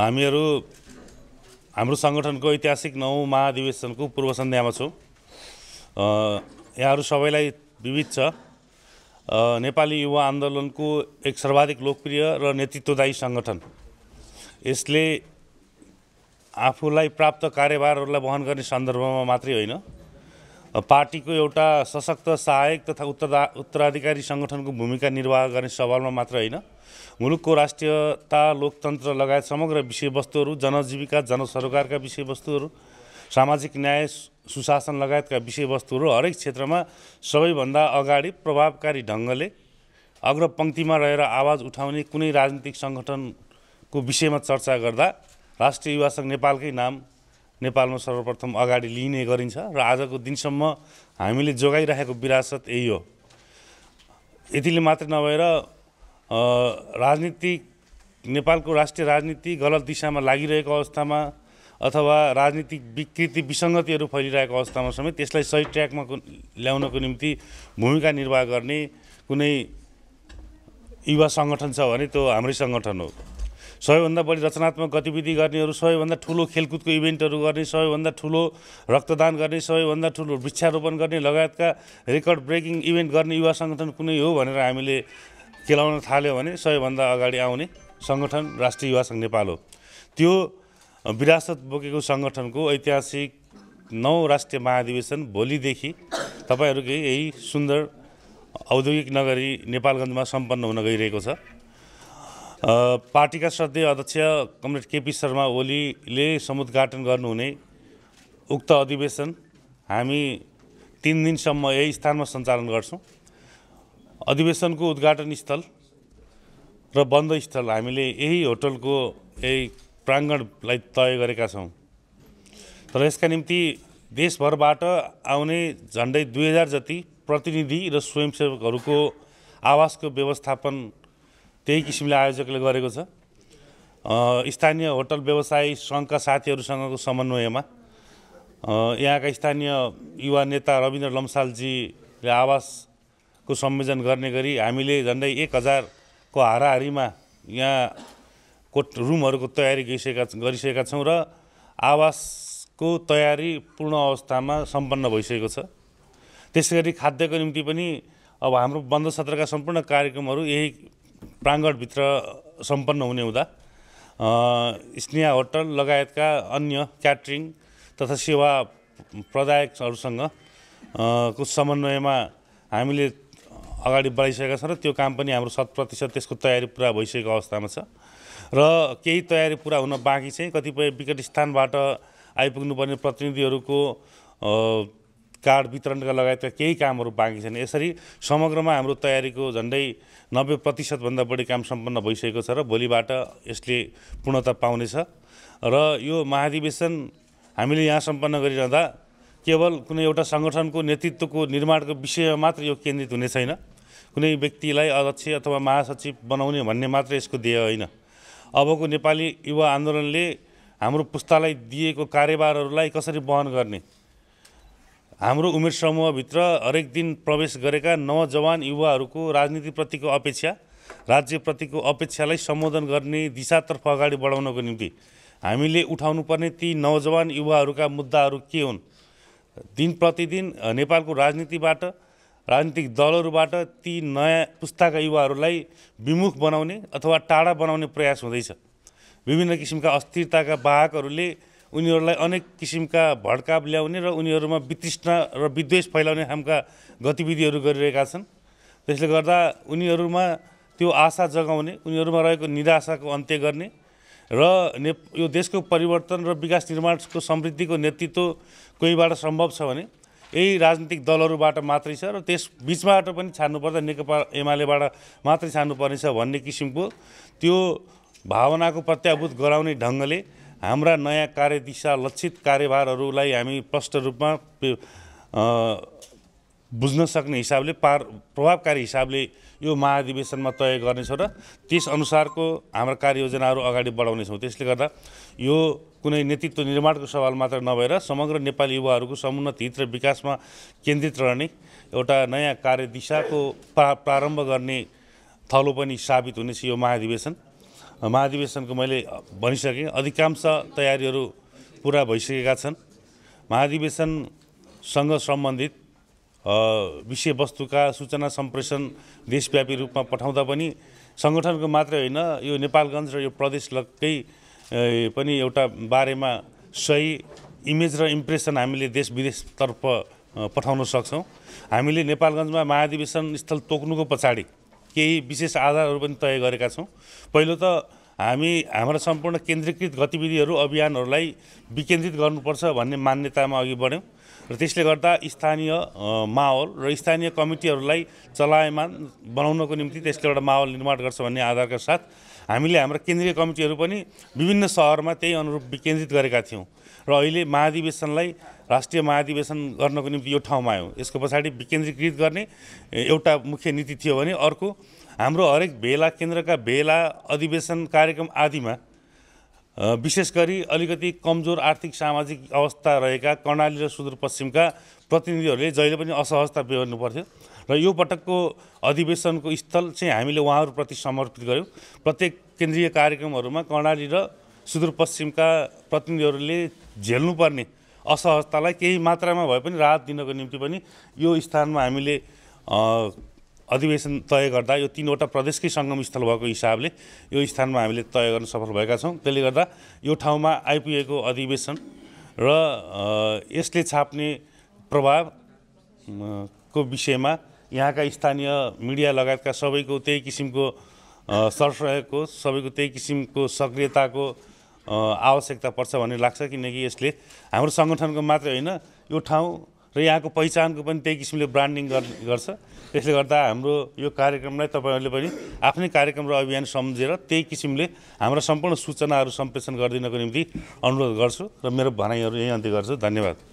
हामीहरू हाम्रो सङ्गठनको ऐतिहासिक नौ महाधिवेशनको पूर्व सन्ध्यामा छौँ यहाँहरू सबैलाई विविध छ नेपाली युवा आन्दोलनको एक सर्वाधिक लोकप्रिय र नेतृत्वदायी सङ्गठन यसले आफूलाई प्राप्त कार्यभारहरूलाई वहन गर्ने सन्दर्भमा मात्रै होइन पार्टीको एउटा सशक्त सहायक तथा उत्तरदा उत्तराधिकारी सङ्गठनको भूमिका निर्वाह गर्ने सवालमा मात्र होइन मुलुकको राष्ट्रियता लोकतन्त्र लगायत समग्र विषयवस्तुहरू जनजीविका जनसरोकारका विषयवस्तुहरू सामाजिक न्याय सुशासन लगायतका विषयवस्तुहरू हरेक क्षेत्रमा सबैभन्दा अगाडि प्रभावकारी ढङ्गले अग्रपङ्क्तिमा रहेर आवाज उठाउने कुनै राजनीतिक सङ्गठनको विषयमा चर्चा गर्दा राष्ट्रिय युवा सङ्घ नेपालकै नाम नेपालमा सर्वप्रथम अगाडि लिइने गरिन्छ र आजको दिनसम्म हामीले जोगाइराखेको विरासत यही हो यतिले मात्र नभएर राजनीतिक नेपालको राष्ट्रिय राजनीति गलत दिशामा लागिरहेको अवस्थामा अथवा राजनीतिक विकृति विसङ्गतिहरू फैलिरहेको अवस्थामा समेत त्यसलाई सही ट्र्याकमा ल्याउनको निम्ति भूमिका निर्वाह गर्ने कुनै युवा सङ्गठन छ भने त्यो हाम्रै सङ्गठन हो सबैभन्दा बढी रचनात्मक गतिविधि गर्नेहरू सबैभन्दा ठुलो खेलकुदको इभेन्टहरू गर्ने सबैभन्दा ठुलो रक्तदान गर्ने सबैभन्दा ठुलो वृक्षारोपण गर्ने लगायतका रेकर्ड ब्रेकिङ इभेन्ट गर्ने युवा सङ्गठन कुनै हो भनेर हामीले केलाउन थाल्यो भने सबैभन्दा अगाडि आउने सङ्गठन राष्ट्रिय युवा सङ्घ नेपाल हो त्यो विरासत बोकेको सङ्गठनको ऐतिहासिक नौ राष्ट्रिय महाधिवेशन भोलिदेखि तपाईँहरूकै यही सुन्दर औद्योगिक नगरी नेपालगञ्जमा सम्पन्न हुन गइरहेको छ पार्टीका श्रद्धेय अध्यक्ष कमरेड केपी शर्मा ओलीले समुद्घाटन गर्नुहुने उक्त अधिवेशन हामी तिन दिनसम्म यही स्थानमा सञ्चालन गर्छौँ अधिवेशनको उद्घाटन स्थल र बन्द स्थल हामीले यही होटलको यही प्राङ्गणलाई तय गरेका छौँ तर यसका निम्ति देशभरबाट आउने झन्डै दुई हजार जति प्रतिनिधि र स्वयंसेवकहरूको आवासको व्यवस्थापन त्यही किसिमले आयोजकले गरेको छ स्थानीय होटल व्यवसाय सङ्घका साथीहरूसँगको समन्वयमा यहाँका स्थानीय युवा नेता रविन्द्र लम्सालजीले आवासको संयोजन गर्ने गरी हामीले झन्डै एक हजारको हाराहारीमा यहाँ कोट रुमहरूको तयारी गरिसकेका गरिसकेका छौँ र आवासको तयारी पूर्ण अवस्थामा सम्पन्न भइसकेको छ त्यसै गरी खाद्यको निम्ति पनि अब हाम्रो बन्द सत्रका सम्पूर्ण कार्यक्रमहरू यही प्राङ्गणभित्र सम्पन्न हुने हुँदा स्नेहा होटल लगायतका अन्य क्याटरिङ तथा सेवा प्रदायकहरूसँग को समन्वयमा हामीले अगाडि बढाइसकेका छौँ र त्यो काम पनि हाम्रो शत प्रतिशत त्यसको तयारी पुरा भइसकेको अवस्थामा छ र केही तयारी पुरा हुन बाँकी चाहिँ कतिपय विकट स्थानबाट आइपुग्नुपर्ने प्रतिनिधिहरूको कार्ड वितरणका लगायतका केही कामहरू बाँकी छन् यसरी समग्रमा हाम्रो तयारीको झन्डै नब्बे प्रतिशतभन्दा बढी काम सम्पन्न भइसकेको छ र भोलिबाट यसले पूर्णता पाउनेछ र यो महाधिवेशन हामीले यहाँ सम्पन्न गरिरहँदा केवल कुनै एउटा सङ्गठनको नेतृत्वको निर्माणको विषयमा मात्र यो केन्द्रित हुने छैन कुनै व्यक्तिलाई अध्यक्ष अथवा महासचिव बनाउने भन्ने मात्र यसको ध्येय होइन अबको नेपाली युवा आन्दोलनले हाम्रो पुस्तालाई दिएको कार्यभारहरूलाई कसरी वहन गर्ने हाम्रो उमेर समूहभित्र हरेक दिन प्रवेश गरेका नौजवान युवाहरूको राजनीतिप्रतिको अपेक्षा राज्यप्रतिको अपेक्षालाई सम्बोधन गर्ने दिशातर्फ अगाडि बढाउनको निम्ति हामीले उठाउनुपर्ने ती नौजवान युवाहरूका मुद्दाहरू के हुन् दिन प्रतिदिन नेपालको राजनीतिबाट राजनीतिक दलहरूबाट ती नयाँ पुस्ताका युवाहरूलाई विमुख बनाउने अथवा टाढा बनाउने प्रयास हुँदैछ विभिन्न किसिमका अस्थिरताका वाहकहरूले उनीहरूलाई अनेक किसिमका भड्काव ल्याउने र उनीहरूमा वितृष्णा र विद्वेष फैलाउने खालका गतिविधिहरू गरिरहेका छन् त्यसले गर्दा उनीहरूमा त्यो आशा जगाउने उनीहरूमा रहेको निराशाको अन्त्य गर्ने र ने यो देशको परिवर्तन र विकास निर्माणको समृद्धिको नेतृत्व कोहीबाट सम्भव छ भने यही राजनीतिक दलहरूबाट मात्रै छ र त्यस बिचबाट पनि छान्नुपर्दा नेकपा एमालेबाट मात्रै छान्नुपर्नेछ भन्ने किसिमको त्यो भावनाको प्रत्याभूत गराउने ढङ्गले हाम्रा नयाँ कार्यदिशा लक्षित कार्यभारहरूलाई हामी प्रष्ट रूपमा बुझ्न सक्ने हिसाबले पार प्रभावकारी हिसाबले यो महाधिवेशनमा तय गर्नेछौँ र त्यस अनुसारको हाम्रा कार्ययोजनाहरू अगाडि बढाउनेछौँ त्यसले गर्दा यो कुनै नेतृत्व निर्माणको सवाल मात्र नभएर समग्र नेपाली युवाहरूको समुन्नत हित र विकासमा केन्द्रित रहने एउटा नयाँ कार्यदिशाको प्रा प्रारम्भ गर्ने थलो पनि साबित हुनेछ यो महाधिवेशन महाधिवेशनको मैले भनिसकेँ अधिकांश तयारीहरू पुरा भइसकेका छन् महाधिवेशनसँग सम्बन्धित विषयवस्तुका सूचना सम्प्रेषण देशव्यापी रूपमा पठाउँदा पनि सङ्गठनको मात्रै होइन यो नेपालगञ्ज र यो प्रदेश लगकै पनि एउटा बारेमा सही इमेज र इम्प्रेसन हामीले देश विदेशतर्फ पठाउन सक्छौँ हामीले नेपालगञ्जमा महाधिवेशन स्थल तोक्नुको पछाडि केही विशेष आधारहरू पनि तय गरेका छौँ पहिलो त हामी हाम्रा सम्पूर्ण केन्द्रीकृत गतिविधिहरू अभियानहरूलाई विकेन्द्रित गर्नुपर्छ भन्ने मान्यतामा अघि बढ्यौँ र त्यसले गर्दा स्थानीय माहौल र स्थानीय कमिटीहरूलाई चलायमान बनाउनको निम्ति त्यसले एउटा माहौल निर्माण गर्छ भन्ने आधारका साथ हामीले हाम्रो केन्द्रीय कमिटीहरू पनि विभिन्न सहरमा त्यही अनुरूप विकेन्द्रित गरेका थियौँ र अहिले महाधिवेशनलाई राष्ट्रिय महाधिवेशन गर्नको निम्ति यो ठाउँमा आयौँ यसको पछाडि विकेन्द्रीकृत गर्ने एउटा मुख्य नीति थियो भने अर्को हाम्रो हरेक भेला केन्द्रका भेला अधिवेशन कार्यक्रम आदिमा विशेष गरी अलिकति कमजोर आर्थिक सामाजिक अवस्था रहेका कर्णाली र सुदूरपश्चिमका प्रतिनिधिहरूले जहिले पनि असहजता बेहोर्नु पर्थ्यो र यो पटकको अधिवेशनको स्थल चाहिँ हामीले उहाँहरूप्रति समर्पित गऱ्यौँ प्रत्येक केन्द्रीय कार्यक्रमहरूमा कर्णाली र सुदूरपश्चिमका प्रतिनिधिहरूले झेल्नुपर्ने असहजतालाई केही मात्रामा भए पनि राहत दिनको निम्ति पनि यो स्थानमा हामीले अधिवेशन तय गर्दा यो तिनवटा प्रदेशकै सङ्गम स्थल भएको हिसाबले यो स्थानमा हामीले तय गर्न सफल भएका छौँ त्यसले गर्दा यो ठाउँमा आइपुगेको अधिवेशन र यसले छाप्ने प्रभाव को विषयमा यहाँका स्थानीय मिडिया लगायतका सबैको त्यही किसिमको सरसहयोगको सबैको त्यही किसिमको सक्रियताको आवश्यकता पर्छ भन्ने लाग्छ किनकि यसले हाम्रो सङ्गठनको मात्रै होइन यो ठाउँ र यहाँको पहिचानको पनि त्यही किसिमले ब्रान्डिङ गर्छ त्यसले गर्दा हाम्रो यो कार्यक्रमलाई तपाईँहरूले पनि आफ्नै कार्यक्रम र अभियान सम्झेर त्यही किसिमले हाम्रो सम्पूर्ण सूचनाहरू सम्प्रेषण गरिदिनको निम्ति अनुरोध गर्छु र मेरो भनाइहरू यहीँ अन्त्य गर्छु धन्यवाद